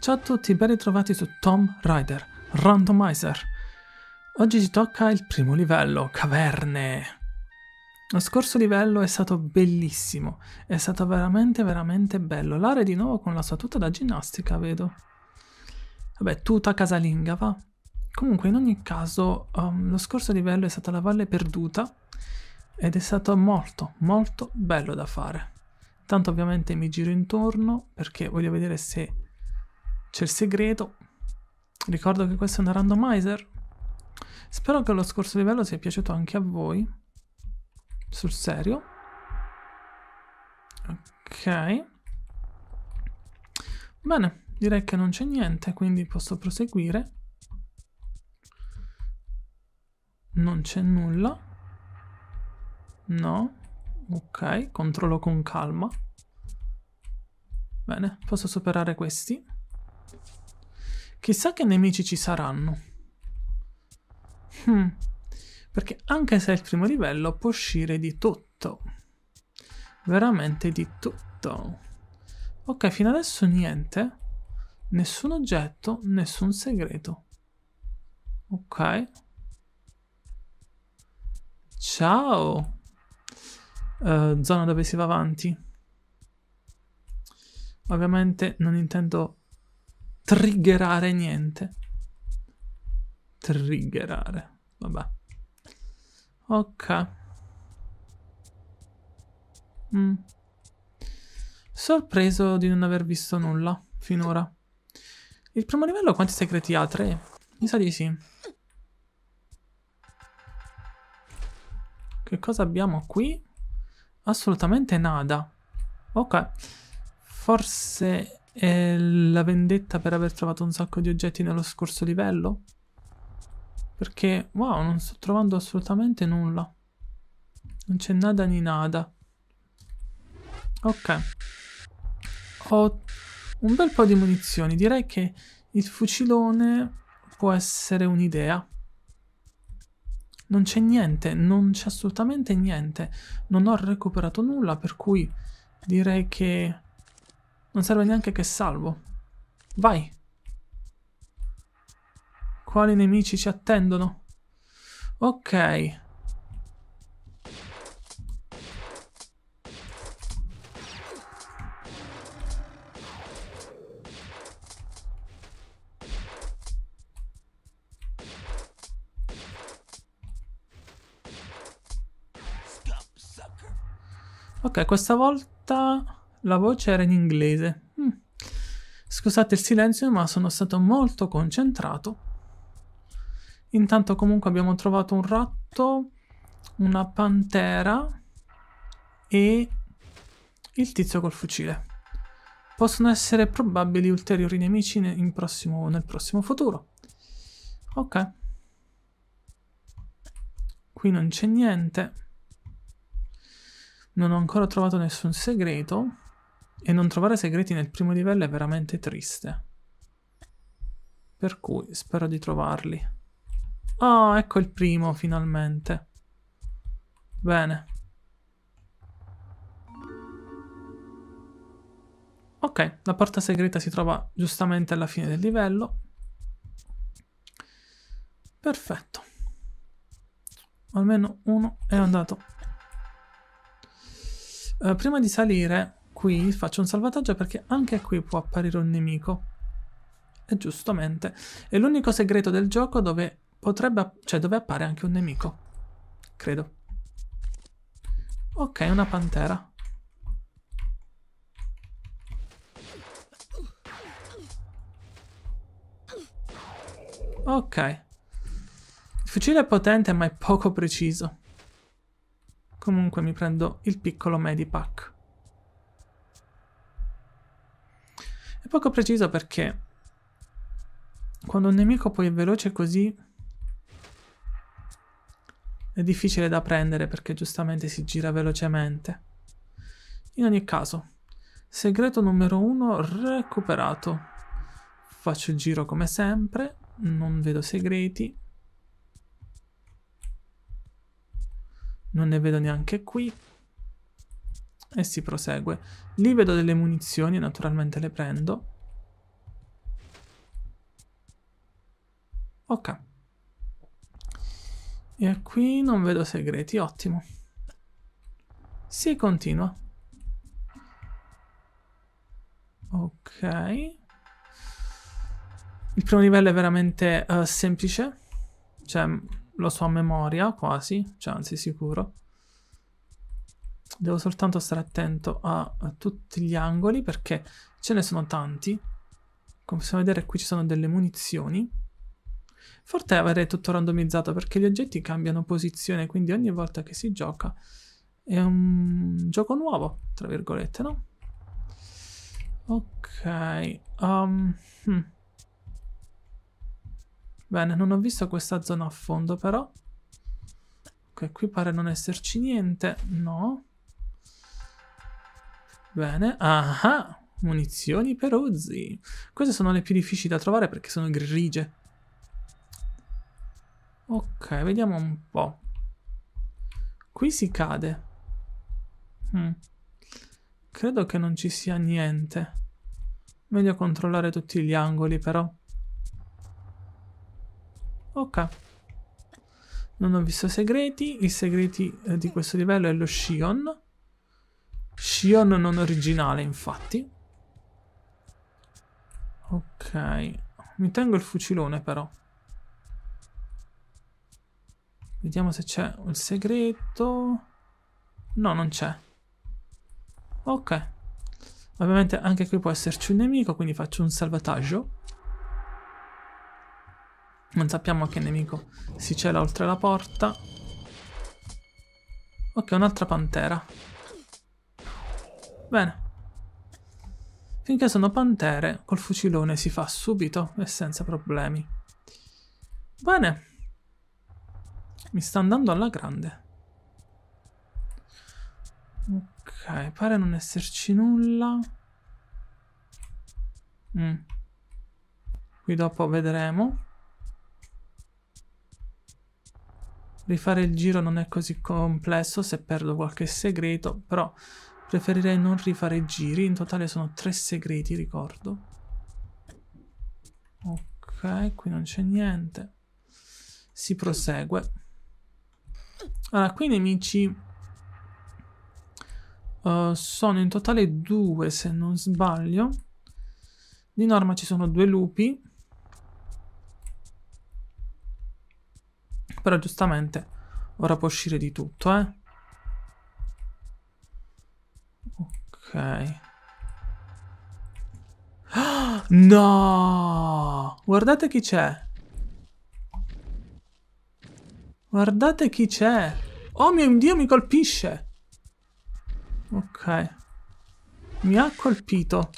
Ciao a tutti, ben ritrovati su Tom Rider Randomizer. Oggi ci tocca il primo livello, caverne. Lo scorso livello è stato bellissimo, è stato veramente veramente bello. L'area di nuovo con la sua tuta da ginnastica, vedo. Vabbè, tuta casalinga, va. Comunque, in ogni caso, um, lo scorso livello è stata la Valle Perduta ed è stato molto, molto bello da fare. Tanto ovviamente mi giro intorno perché voglio vedere se c'è il segreto. Ricordo che questo è un randomizer. Spero che lo scorso livello sia piaciuto anche a voi. Sul serio. Ok. Bene, direi che non c'è niente, quindi posso proseguire. Non c'è nulla. No. Ok, controllo con calma. Bene, posso superare questi. Chissà che nemici ci saranno. Hmm. Perché anche se è il primo livello può uscire di tutto. Veramente di tutto. Ok, fino adesso niente. Nessun oggetto, nessun segreto. Ok. Ciao. Uh, zona dove si va avanti. Ovviamente non intendo triggerare niente. Triggerare. Vabbè. Ok. Mm. Sorpreso di non aver visto nulla finora. Il primo livello quanti segreti ha? Tre? Mi sa di sì. Che cosa abbiamo qui? Assolutamente nada. Ok. Forse e la vendetta per aver trovato un sacco di oggetti nello scorso livello? Perché, wow, non sto trovando assolutamente nulla. Non c'è nada ni nada. Ok. Ho un bel po' di munizioni. Direi che il fucilone può essere un'idea. Non c'è niente, non c'è assolutamente niente. Non ho recuperato nulla, per cui direi che non serve neanche che salvo. Vai. Quali nemici ci attendono? Ok. Ok, questa volta... La voce era in inglese. Hmm. Scusate il silenzio, ma sono stato molto concentrato. Intanto comunque abbiamo trovato un ratto, una pantera e il tizio col fucile. Possono essere probabili ulteriori nemici ne prossimo, nel prossimo futuro. Ok. Qui non c'è niente. Non ho ancora trovato nessun segreto. E non trovare segreti nel primo livello è veramente triste. Per cui spero di trovarli. Oh, ecco il primo, finalmente. Bene. Ok, la porta segreta si trova giustamente alla fine del livello. Perfetto. Almeno uno è andato. Eh, prima di salire Qui faccio un salvataggio perché anche qui può apparire un nemico. E giustamente. È l'unico segreto del gioco dove potrebbe... cioè dove appare anche un nemico. Credo. Ok, una pantera. Ok. Il fucile è potente ma è poco preciso. Comunque mi prendo il piccolo medipack. È poco preciso perché quando un nemico poi è veloce così è difficile da prendere perché giustamente si gira velocemente. In ogni caso, segreto numero 1 recuperato. Faccio il giro come sempre, non vedo segreti. Non ne vedo neanche qui, e si prosegue. Lì vedo delle munizioni naturalmente le prendo. Ok. E qui non vedo segreti, ottimo. Si continua. Ok. Il primo livello è veramente uh, semplice. Cioè, lo so a memoria, quasi. Cioè, anzi, sicuro devo soltanto stare attento a, a tutti gli angoli perché ce ne sono tanti. Come possiamo vedere qui ci sono delle munizioni. Forte avrei tutto randomizzato perché gli oggetti cambiano posizione, quindi ogni volta che si gioca è un gioco nuovo, tra virgolette, no? Ok. Um, hm. Bene, non ho visto questa zona a fondo però. Ok, qui pare non esserci niente, no. Bene, ah, munizioni per Uzi. Queste sono le più difficili da trovare perché sono grigie. Ok, vediamo un po'. Qui si cade. Hm. Credo che non ci sia niente. Meglio controllare tutti gli angoli, però. Ok. Non ho visto segreti. I segreti eh, di questo livello è lo Shion. Shion non originale, infatti. Ok. Mi tengo il fucilone, però. Vediamo se c'è un segreto. No, non c'è. Ok. Ovviamente anche qui può esserci un nemico, quindi faccio un salvataggio. Non sappiamo che nemico si cela oltre la porta. Ok, un'altra pantera. Bene. Finché sono pantere, col fucilone si fa subito e senza problemi. Bene. Mi sta andando alla grande. Ok, pare non esserci nulla. Mm. Qui dopo vedremo. Rifare il giro non è così complesso se perdo qualche segreto, però Preferirei non rifare giri, in totale sono tre segreti, ricordo. Ok, qui non c'è niente. Si prosegue. Allora, qui i nemici uh, sono in totale due, se non sbaglio. Di norma ci sono due lupi. Però giustamente ora può uscire di tutto, eh. Ok. no! Guardate chi c'è. Guardate chi c'è. Oh mio Dio, mi colpisce. Ok. Mi ha colpito.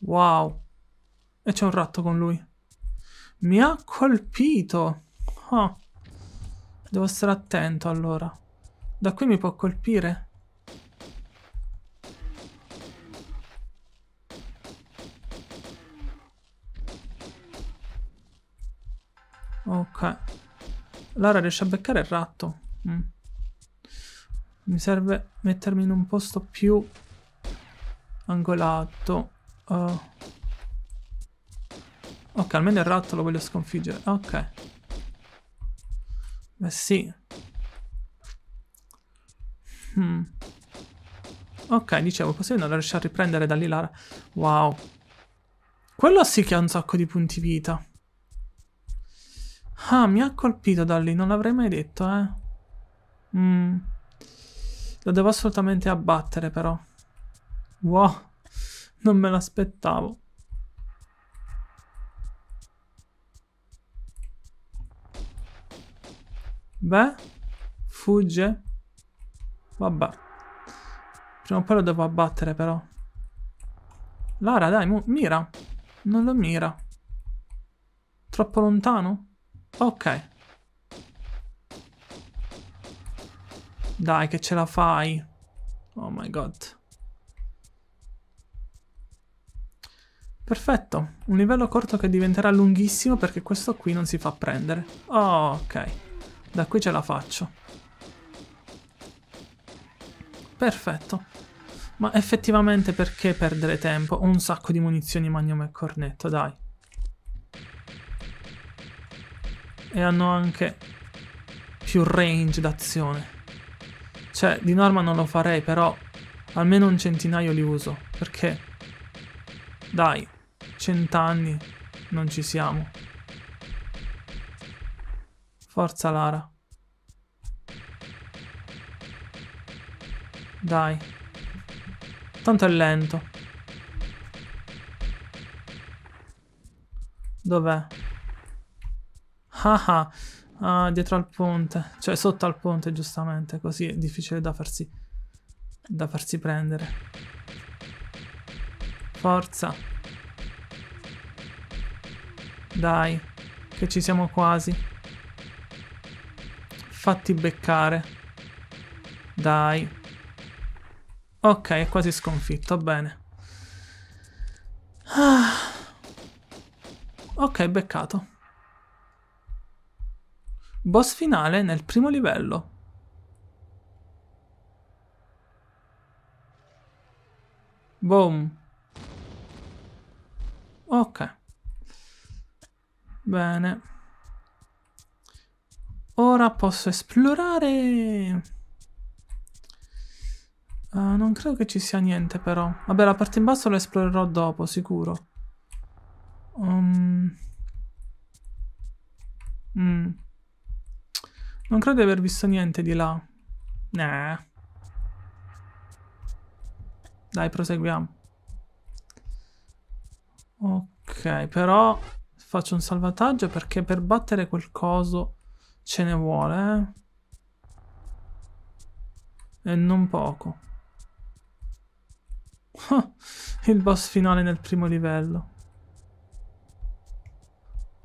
Wow. E c'è un ratto con lui. Mi ha colpito. Oh. Devo stare attento allora. Da qui mi può colpire. Ok. Lara riesce a beccare il ratto. Mm. Mi serve mettermi in un posto più angolato. Uh. Ok, almeno il ratto lo voglio sconfiggere. Ok. Beh sì. Hmm. Ok, dicevo, possiamo non riesce a riprendere da lì la... Wow. Quello sì che ha un sacco di punti vita. Ah, mi ha colpito da lì, non l'avrei mai detto, eh. Mm. Lo devo assolutamente abbattere, però. Wow, non me l'aspettavo. Beh, fugge. Vabbè. Prima o poi lo devo abbattere però. Lara, dai, mira. Non lo mira. Troppo lontano? Ok. Dai, che ce la fai. Oh my god. Perfetto, un livello corto che diventerà lunghissimo perché questo qui non si fa prendere. Oh, ok. Da qui ce la faccio. Perfetto. Ma effettivamente perché perdere tempo? Ho un sacco di munizioni magnum e cornetto, dai. E hanno anche più range d'azione. Cioè, di norma non lo farei, però almeno un centinaio li uso. Perché? Dai, cent'anni non ci siamo. Forza Lara. Dai. Tanto è lento. Dov'è? Ah ah. Uh, dietro al ponte. Cioè sotto al ponte, giustamente. Così è difficile da farsi... Da farsi prendere. Forza. Dai. Che ci siamo quasi. Fatti beccare. Dai. Ok, è quasi sconfitto, bene. Ah. Ok, beccato. Boss finale nel primo livello. Boom. Ok. Bene. Ora posso esplorare... Uh, non credo che ci sia niente però. Vabbè, la parte in basso la esplorerò dopo, sicuro. Um... Mm. Non credo di aver visto niente di là. Nah. Dai, proseguiamo. Ok, però faccio un salvataggio perché per battere quel coso ce ne vuole. Eh. E non poco. Il boss finale nel primo livello.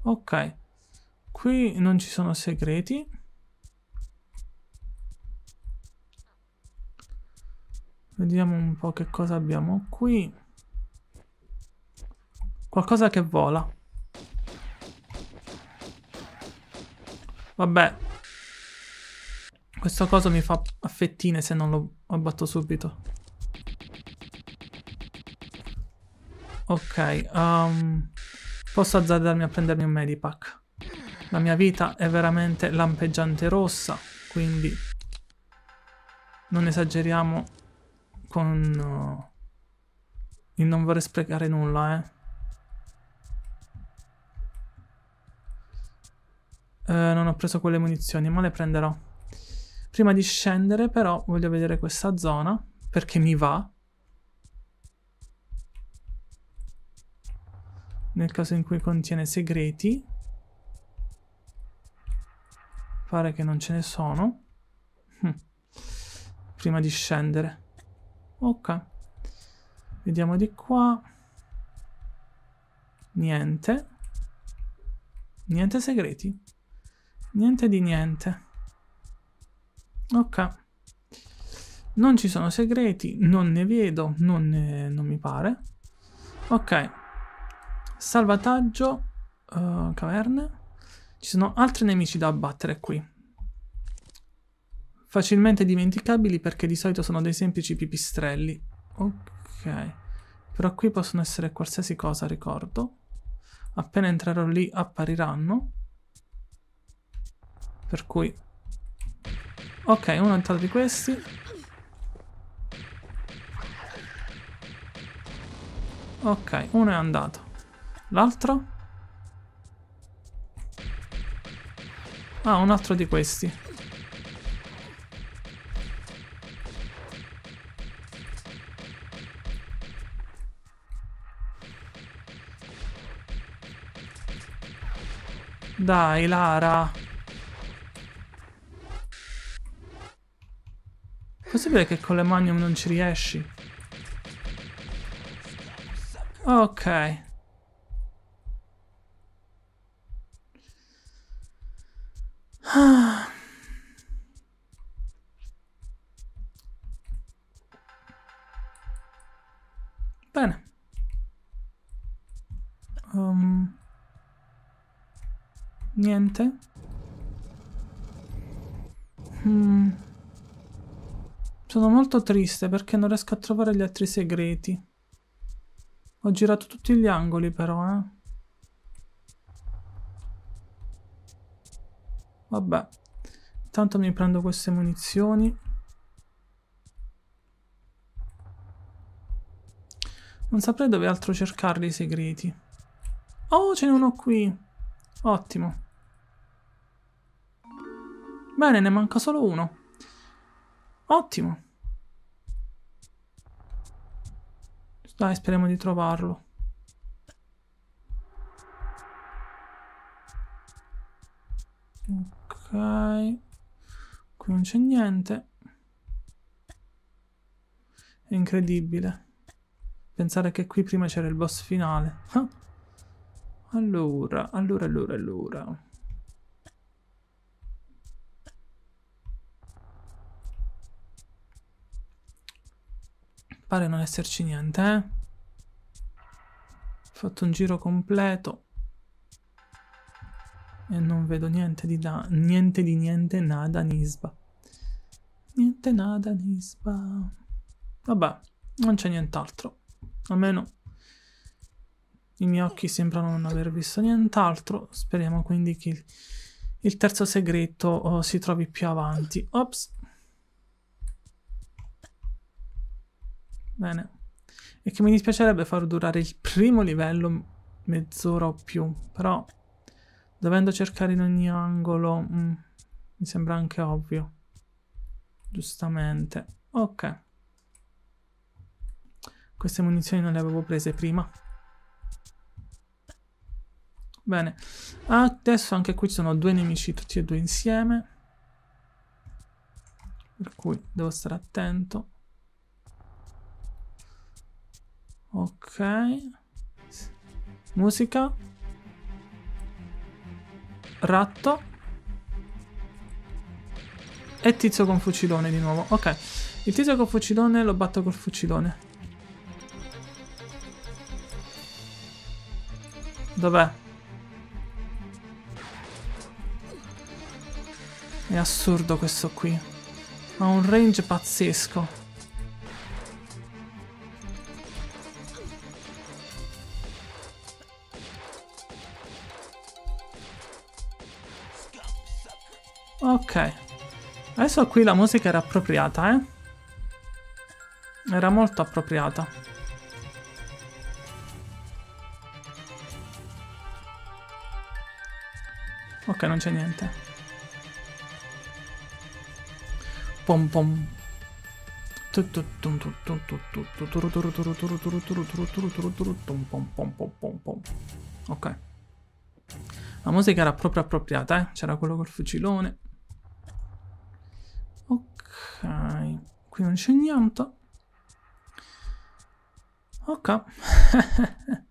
Ok. Qui non ci sono segreti. Vediamo un po' che cosa abbiamo qui. Qualcosa che vola. Vabbè. Questa cosa mi fa a fettine se non lo abbatto subito. Ok, um, posso azzardarmi a prendermi un medipack. La mia vita è veramente lampeggiante rossa, quindi non esageriamo con uh, il non vorrei sprecare nulla, eh. Uh, non ho preso quelle munizioni, ma le prenderò. Prima di scendere però voglio vedere questa zona, perché mi va. nel caso in cui contiene segreti. Pare che non ce ne sono. Hm. Prima di scendere. Ok. Vediamo di qua. Niente. Niente segreti. Niente di niente. Ok. Non ci sono segreti, non ne vedo, non, ne, non mi pare. Ok. Salvataggio, uh, caverne. Ci sono altri nemici da abbattere qui. Facilmente dimenticabili perché di solito sono dei semplici pipistrelli. Ok. Però qui possono essere qualsiasi cosa, ricordo. Appena entrerò lì appariranno. Per cui... Ok, uno di questi. Ok, uno è andato. L'altro? Ah, un altro di questi. Dai, Lara. Possibile che con le magnum non ci riesci? Ok. molto triste perché non riesco a trovare gli altri segreti. Ho girato tutti gli angoli però, eh. Vabbè. Intanto mi prendo queste munizioni. Non saprei dove altro cercarli i segreti. Oh, ce n'è uno qui. Ottimo. Bene, ne manca solo uno. Ottimo. Dai, speriamo di trovarlo. Ok. Qui non c'è niente. È incredibile. Pensare che qui prima c'era il boss finale. Ah. Allora, allora, allora, allora. Pare non esserci niente, eh? Ho Fatto un giro completo. E non vedo niente di da... Niente di niente, nada, nisba. Niente, nada, nisba. Vabbè, non c'è nient'altro. Almeno i miei occhi sembrano non aver visto nient'altro. Speriamo quindi che il terzo segreto oh, si trovi più avanti. Ops. Bene. E che mi dispiacerebbe far durare il primo livello mezz'ora o più, però dovendo cercare in ogni angolo mh, mm, mi sembra anche ovvio. Giustamente. Ok. Queste munizioni non le avevo prese prima. Bene. Adesso anche qui ci sono due nemici tutti e due insieme. Per cui devo stare attento. Ok. Musica. Ratto. E tizio con fucilone di nuovo. Ok. Il tizio con fucilone lo batto col fucilone. Dov'è? È assurdo questo qui. Ha un range pazzesco. Adesso qui la musica era appropriata, eh. Era molto appropriata. Ok, non c'è niente. Pom pom. Ok. La musica era proprio appropriata, eh. C'era quello col fucilone. Ok, qui non c'è niente. Ok.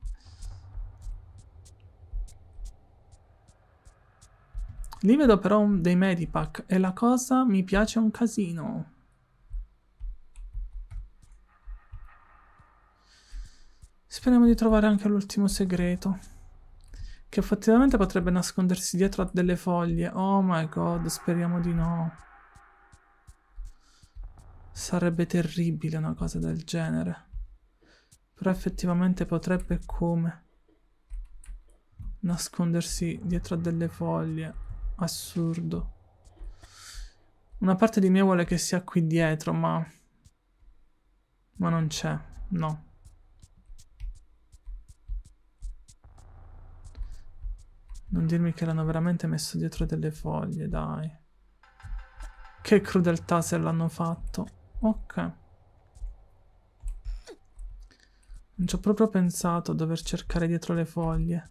Lì vedo però dei medipack e la cosa mi piace un casino. Speriamo di trovare anche l'ultimo segreto. Che effettivamente potrebbe nascondersi dietro a delle foglie. Oh my god, speriamo di no. Sarebbe terribile una cosa del genere. Però effettivamente potrebbe come nascondersi dietro a delle foglie. Assurdo. Una parte di me vuole che sia qui dietro, ma... Ma non c'è, no. Non dirmi che l'hanno veramente messo dietro delle foglie, dai. Che crudeltà se l'hanno fatto. Ok. Non ci ho proprio pensato a dover cercare dietro le foglie.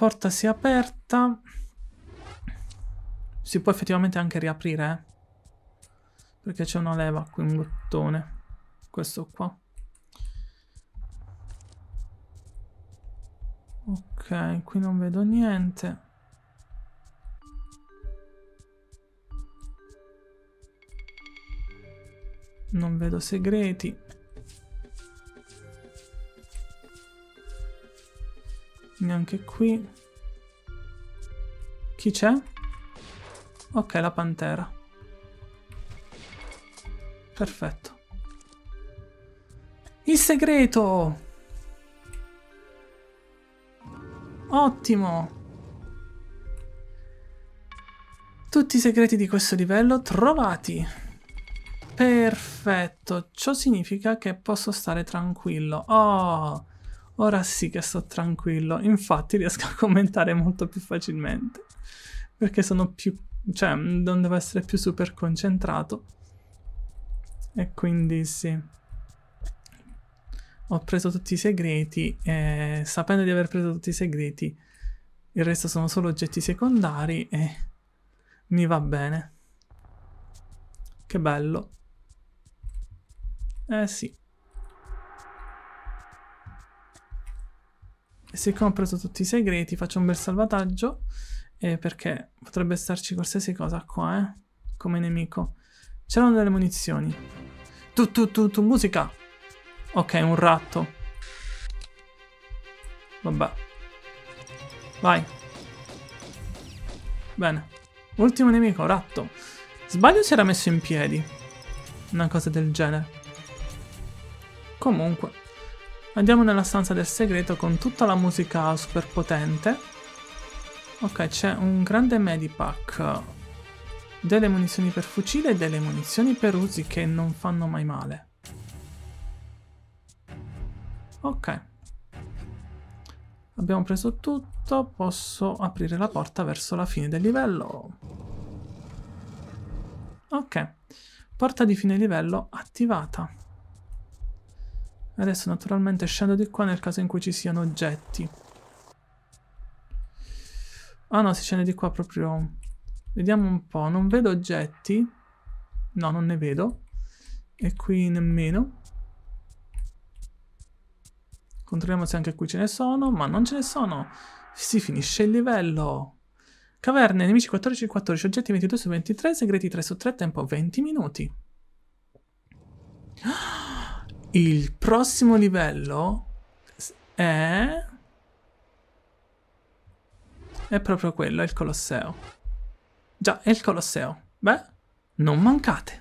porta si è aperta. Si può effettivamente anche riaprire, eh? Perché c'è una leva qui, un bottone. Questo qua. Ok, qui non vedo niente. Non vedo segreti. Neanche qui. Chi c'è? Ok, la pantera. Perfetto. Il segreto! Ottimo! Tutti i segreti di questo livello trovati! Perfetto! Ciò significa che posso stare tranquillo. Oh! Ora sì che sto tranquillo, infatti riesco a commentare molto più facilmente, perché sono più... cioè non devo essere più super concentrato. E quindi sì ho preso tutti i segreti e sapendo di aver preso tutti i segreti il resto sono solo oggetti secondari e mi va bene che bello eh sì siccome ho preso tutti i segreti faccio un bel salvataggio eh, perché potrebbe starci qualsiasi cosa qua eh, come nemico c'erano delle munizioni tu tu tu tu musica ok un ratto vabbè vai bene ultimo nemico ratto sbaglio si era messo in piedi una cosa del genere comunque Andiamo nella stanza del segreto con tutta la musica super potente. Ok, c'è un grande medipack. Delle munizioni per fucile e delle munizioni per usi che non fanno mai male. Ok. Abbiamo preso tutto, posso aprire la porta verso la fine del livello. Ok. Porta di fine livello attivata. Adesso naturalmente scendo di qua nel caso in cui ci siano oggetti. Ah no, si scende di qua proprio... Vediamo un po', non vedo oggetti. No, non ne vedo. E qui nemmeno. Controlliamo se anche qui ce ne sono, ma non ce ne sono. Si finisce il livello. Caverne, nemici 14 14, oggetti 22 su 23, segreti 3 su 3, tempo 20 minuti. Il prossimo livello è... È proprio quello, il Colosseo. Già, è il Colosseo. Beh, non mancate.